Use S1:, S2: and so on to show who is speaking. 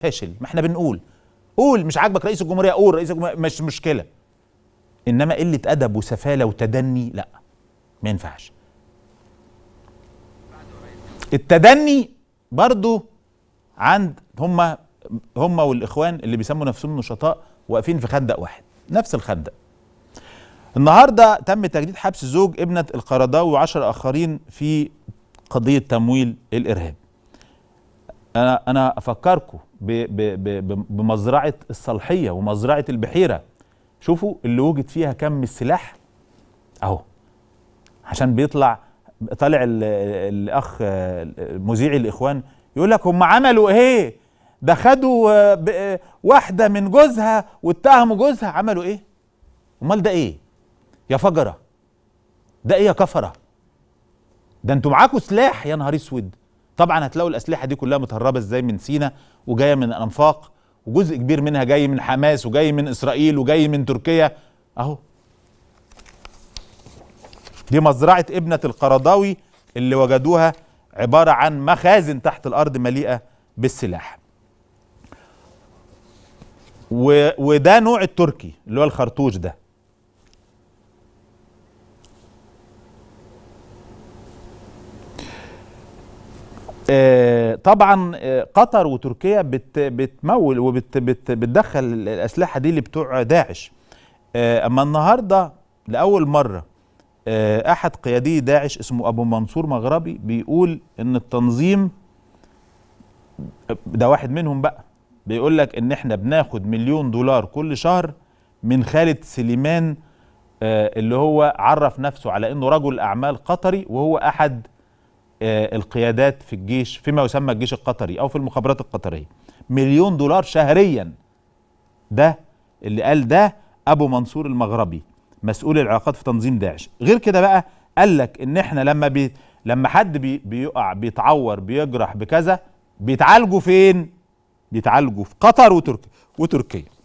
S1: فاشل ما احنا بنقول قول مش عاجبك رئيس الجمهوريه قول رئيس الجمهوريه مش مشكله انما قله ادب وسفاله وتدني لا ما ينفعش التدني برضو عند هم هم والاخوان اللي بيسموا نفسهم نشطاء واقفين في خندق واحد نفس الخندق النهارده تم تجديد حبس زوج ابنه القرضاوي وعشر اخرين في قضيه تمويل الارهاب انا انا افكركم بمزرعه الصالحيه ومزرعه البحيره شوفوا اللي وجد فيها كم السلاح اهو عشان بيطلع طالع الاخ مذيع الاخوان يقول لك هم عملوا ايه ده خدوا آه، آه، واحده من جوزها واتهموا جوزها عملوا ايه امال ده ايه يا فجره ده ايه يا كفره ده انتوا معاكوا سلاح يا نهار اسود طبعا هتلاقوا الاسلحه دي كلها متهربه ازاي من سينا وجايه من الانفاق وجزء كبير منها جاي من حماس وجاي من اسرائيل وجاي من تركيا اهو دي مزرعه ابنه القرضاوي اللي وجدوها عباره عن مخازن تحت الارض مليئه بالسلاح و... وده نوع التركي اللي هو الخرطوش ده آه، طبعا آه، قطر وتركيا بت بتمول وبتدخل الاسلحه دي لبتوع داعش آه، اما النهارده لاول مره احد قيادي داعش اسمه ابو منصور مغربي بيقول ان التنظيم ده واحد منهم بقى بيقول لك ان احنا بناخد مليون دولار كل شهر من خالد سليمان اللي هو عرف نفسه على انه رجل اعمال قطري وهو احد آه، القيادات في الجيش فيما يسمى الجيش القطري او في المخابرات القطريه مليون دولار شهريا ده اللي قال ده ابو منصور المغربي مسؤول العلاقات في تنظيم داعش غير كده بقى قال لك ان احنا لما بي لما حد بي بيقع بيتعور بيجرح بكذا بيتعالجوا فين بيتعالجوا في قطر وتركيا وتركيا